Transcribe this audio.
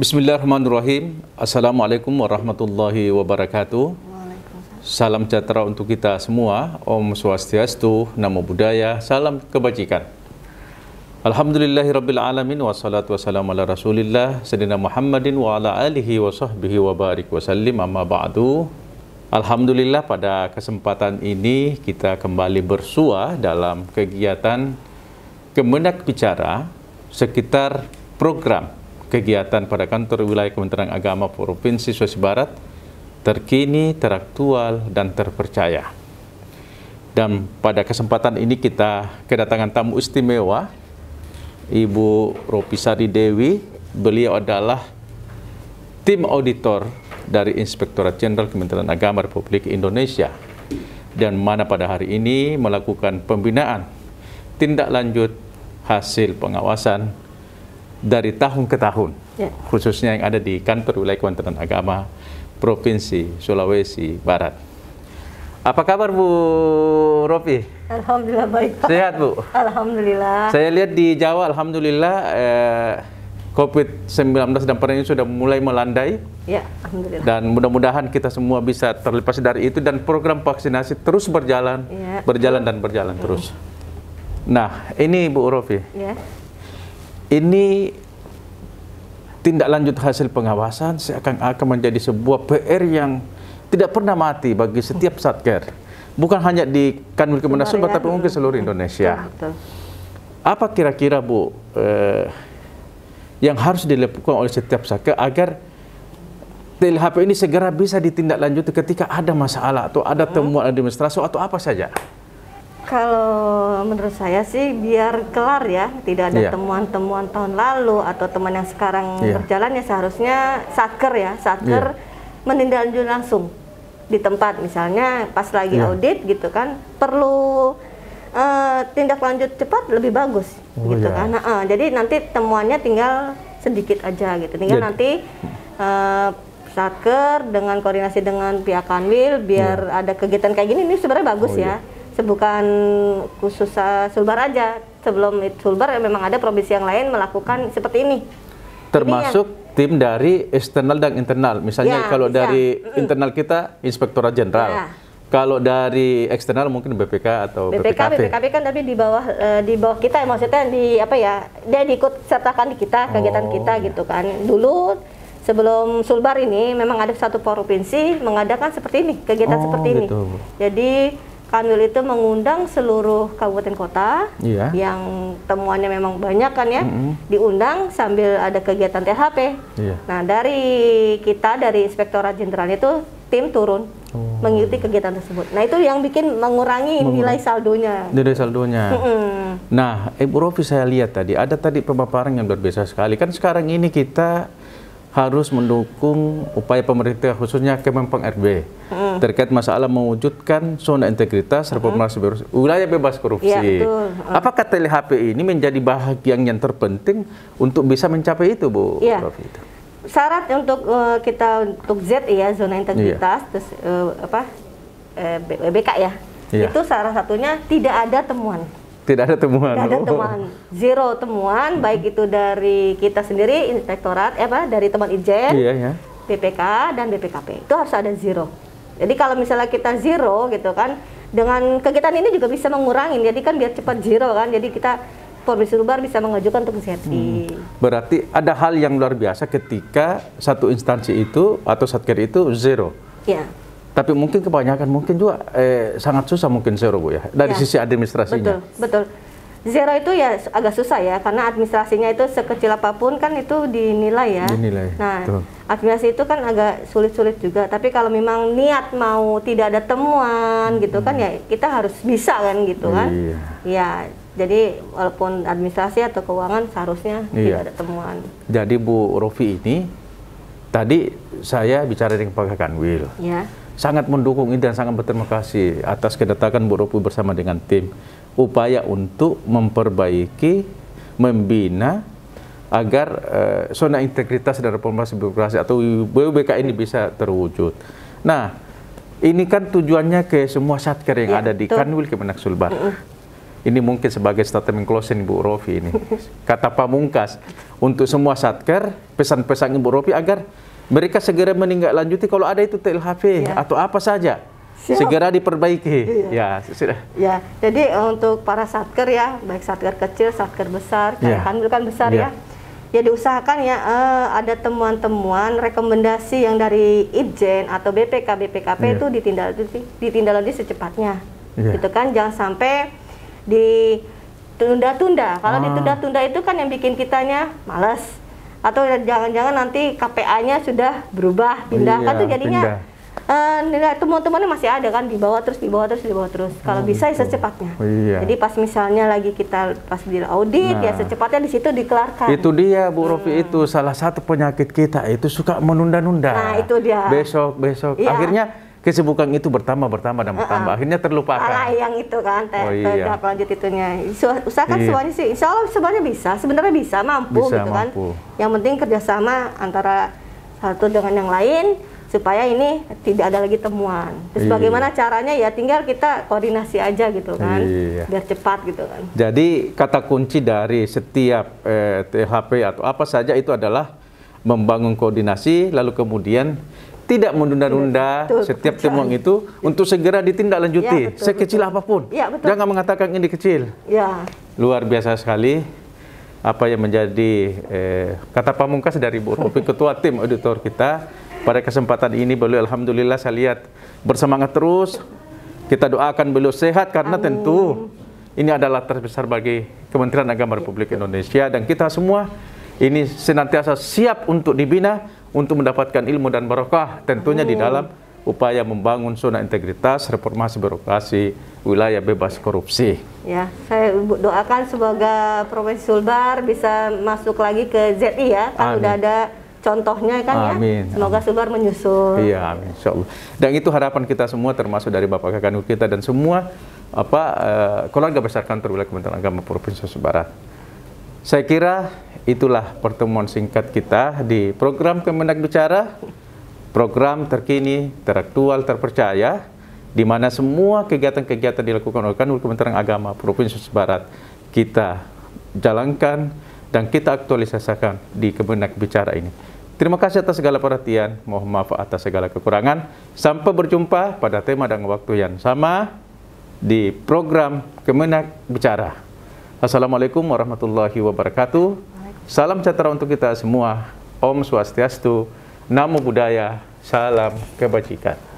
Bismillahirrahmanirrahim. Assalamualaikum warahmatullahi wabarakatuh. Salam sejahtera untuk kita semua. Om Swastiastu, Namo Buddhaya, salam kebajikan. Alhamdulillahirabbil alamin wassalatu wassalamu ala Rasulillah sayyidina Muhammadin wa ala alihi wa sahbihi wa barik wasallim amma ba'du. Alhamdulillah pada kesempatan ini kita kembali bersua dalam kegiatan Kemenak Bicara sekitar program kegiatan pada kantor wilayah Kementerian Agama Provinsi Sulawesi Barat terkini, teraktual, dan terpercaya. Dan pada kesempatan ini kita kedatangan tamu istimewa, Ibu Ropisari Dewi. Beliau adalah tim auditor dari Inspektorat Jenderal Kementerian Agama Republik Indonesia dan mana pada hari ini melakukan pembinaan tindak lanjut hasil pengawasan dari tahun ke tahun, yeah. khususnya yang ada di kantor wilayah Kementerian Agama Provinsi Sulawesi Barat. Apa kabar Bu Ropi? Alhamdulillah baik. Pak. Sehat Bu? Alhamdulillah. Saya lihat di Jawa Alhamdulillah eh, COVID-19 dan perang ini sudah mulai melandai. Ya, Alhamdulillah. Dan mudah-mudahan kita semua bisa terlepas dari itu dan program vaksinasi terus berjalan, ya. berjalan dan berjalan ya. terus. Nah, ini Bu Rofi. Ya ini tindak lanjut hasil pengawasan seakan akan menjadi sebuah PR yang tidak pernah mati bagi setiap hmm. satker. Bukan hanya di Kanwil Kemenda Sumba, tapi mungkin kan seluruh hmm, Indonesia. Apa kira-kira Bu eh, yang harus dilakukan oleh setiap satker agar TLHP ini segera bisa ditindaklanjuti ketika ada masalah atau ada hmm. temuan administrasi atau apa saja? Kalau menurut saya sih biar kelar ya, tidak ada iya. temuan-temuan yeah. tahun lalu atau teman yang sekarang yeah. berjalan ya seharusnya satker ya, satker yeah. menindaklanjuti langsung di tempat misalnya pas lagi yeah. audit gitu kan perlu uh, tindak lanjut cepat lebih bagus oh, gitu yeah. kan. uh, jadi nanti temuannya tinggal sedikit aja gitu, tinggal yeah. nanti uh, eh, satker dengan koordinasi dengan pihak kanwil biar yeah. ada kegiatan kayak gini ini sebenarnya bagus oh, iya. ya. Yeah bukan khusus uh, Sulbar aja. Sebelum itu Sulbar ya memang ada provinsi yang lain melakukan seperti ini. Termasuk Ininya. tim dari eksternal dan internal. Misalnya ya, kalau bisa. dari internal kita Inspektorat Jenderal. Ya. Kalau dari eksternal mungkin BPK atau BPK, BPK BPKP kan tapi di bawah uh, di bawah kita ya. maksudnya di apa ya? Dia diikut sertakan di kita kegiatan oh, kita iya. gitu kan. Dulu sebelum Sulbar ini memang ada satu provinsi mengadakan seperti ini, kegiatan oh, seperti gitu. ini. Jadi Kanwil itu mengundang seluruh kabupaten kota iya. yang temuannya memang banyak kan ya, mm -hmm. diundang sambil ada kegiatan THP. Iya. Nah dari kita dari Inspektorat Jenderal itu tim turun oh. mengikuti kegiatan tersebut. Nah itu yang bikin mengurangi Mengurangi. nilai saldonya. Nilai saldonya. Mm -hmm. Nah Ibu Rofi saya lihat tadi ada tadi pemaparan yang luar biasa sekali. Kan sekarang ini kita harus mendukung upaya pemerintah khususnya Kemenpang RB hmm. terkait masalah mewujudkan zona integritas hmm. reformasi hmm. wilayah bebas korupsi. Ya, hmm. Apakah telehp ini menjadi bahagian yang terpenting untuk bisa mencapai itu, Bu? Ya. Prof. Syarat untuk uh, kita untuk Z ya zona iya. integritas ya. terus uh, apa eh, BK ya. ya. Itu salah satunya tidak ada temuan. Tidak ada temuan. Tidak ada oh. temuan. Zero temuan baik itu dari kita sendiri inspektorat eh, apa dari teman ijen Iya, iya. BPK dan BPKP. Itu harus ada zero. Jadi kalau misalnya kita zero gitu kan dengan kegiatan ini juga bisa mengurangi. Jadi kan biar cepat zero kan. Jadi kita Forbes Rubar bisa mengajukan untuk safety. Hmm. Berarti ada hal yang luar biasa ketika satu instansi itu atau satker itu zero. iya tapi mungkin kebanyakan mungkin juga eh, sangat susah mungkin zero bu ya dari ya. sisi administrasinya. Betul, betul. Zero itu ya agak susah ya karena administrasinya itu sekecil apapun kan itu dinilai ya. Dinilai. Nah, betul. administrasi itu kan agak sulit-sulit juga. Tapi kalau memang niat mau tidak ada temuan gitu kan, hmm. kan ya kita harus bisa kan gitu kan. Iya. iya jadi walaupun administrasi atau keuangan seharusnya iya. tidak ada temuan. Jadi Bu Rofi ini tadi saya bicara dengan Pak Kanwil. Iya sangat mendukung ini dan sangat berterima kasih atas kedatangan Bu Ropu bersama dengan tim upaya untuk memperbaiki, membina agar uh, zona integritas dan reformasi birokrasi atau BBK ini bisa terwujud. Nah, ini kan tujuannya ke semua satker yang ya, ada di Kanwil Kemenak Sulbar. Uh -uh. Ini mungkin sebagai statement closing Bu Rofi ini. Kata pamungkas untuk semua satker, pesan-pesan Ibu Rofi agar mereka segera lanjuti. kalau ada itu TLHP ya. atau apa saja Siap. segera diperbaiki. Iya. Ya, sudah. Ya, jadi untuk para satker ya, baik satker kecil, satker besar, ya. kan kan besar ya. ya. Ya diusahakan ya eh, ada temuan-temuan rekomendasi yang dari IJEN atau BPK BPKP ya. itu ditindaklanjuti ditindaklanjuti secepatnya. Ya. Gitu kan jangan sampai ditunda-tunda. Kalau ah. ditunda-tunda itu kan yang bikin kitanya males atau jangan-jangan nanti KPA-nya sudah berubah oh pindah iya, kan tuh jadinya uh, teman-temannya masih ada kan di bawah terus di bawah terus di bawah terus kalau oh bisa ya gitu. secepatnya oh iya. jadi pas misalnya lagi kita pas di audit ya nah, ya secepatnya di situ dikelarkan itu dia Bu Rofi hmm. itu salah satu penyakit kita itu suka menunda-nunda nah itu dia besok besok iya. akhirnya kesibukan itu bertambah bertambah dan bertambah uh -uh. akhirnya terlupakan Alah, yang itu kan oh, iya. apa lanjut itunya usahakan iya. semuanya sih insya Allah sebenarnya bisa sebenarnya bisa mampu bisa, gitu kan. mampu. kan yang penting kerjasama antara satu dengan yang lain supaya ini tidak ada lagi temuan. Terus iya. bagaimana caranya ya tinggal kita koordinasi aja gitu kan, iya. biar cepat gitu kan. Jadi kata kunci dari setiap eh, THP atau apa saja itu adalah membangun koordinasi lalu kemudian tidak menunda-nunda iya, setiap temuan itu untuk segera ditindaklanjuti ya, sekecil betul. apapun. Ya, betul. Jangan mengatakan ini kecil. Ya. Luar biasa sekali apa yang menjadi eh, kata pamungkas dari Bu Rupi, ketua tim auditor kita pada kesempatan ini beliau alhamdulillah saya lihat bersemangat terus kita doakan beliau sehat karena Amin. tentu ini adalah terbesar bagi Kementerian Agama Republik iya. Indonesia dan kita semua ini senantiasa siap untuk dibina untuk mendapatkan ilmu dan barokah tentunya Amin. di dalam upaya membangun zona integritas, reformasi birokrasi, wilayah bebas korupsi. Ya, saya doakan semoga Provinsi Sulbar bisa masuk lagi ke ZI ya, kan Amin. udah ada contohnya kan ya. amin, ya. Semoga Sulbar menyusul. Iya, amin. Insyaallah. Dan itu harapan kita semua termasuk dari Bapak Kakanur kita dan semua apa uh, keluarga besar kantor wilayah Kementerian Agama Provinsi Sulbar Saya kira itulah pertemuan singkat kita di program Kemenak Bicara, program terkini, teraktual, terpercaya, di mana semua kegiatan-kegiatan dilakukan oleh Kanwil Kementerian Agama Provinsi Barat kita jalankan dan kita aktualisasikan di Kemenak Bicara ini. Terima kasih atas segala perhatian, mohon maaf atas segala kekurangan. Sampai berjumpa pada tema dan waktu yang sama di program Kemenak Bicara. Assalamualaikum warahmatullahi wabarakatuh. Salam sejahtera untuk kita semua. Om Swastiastu, Namo Buddhaya, salam kebajikan.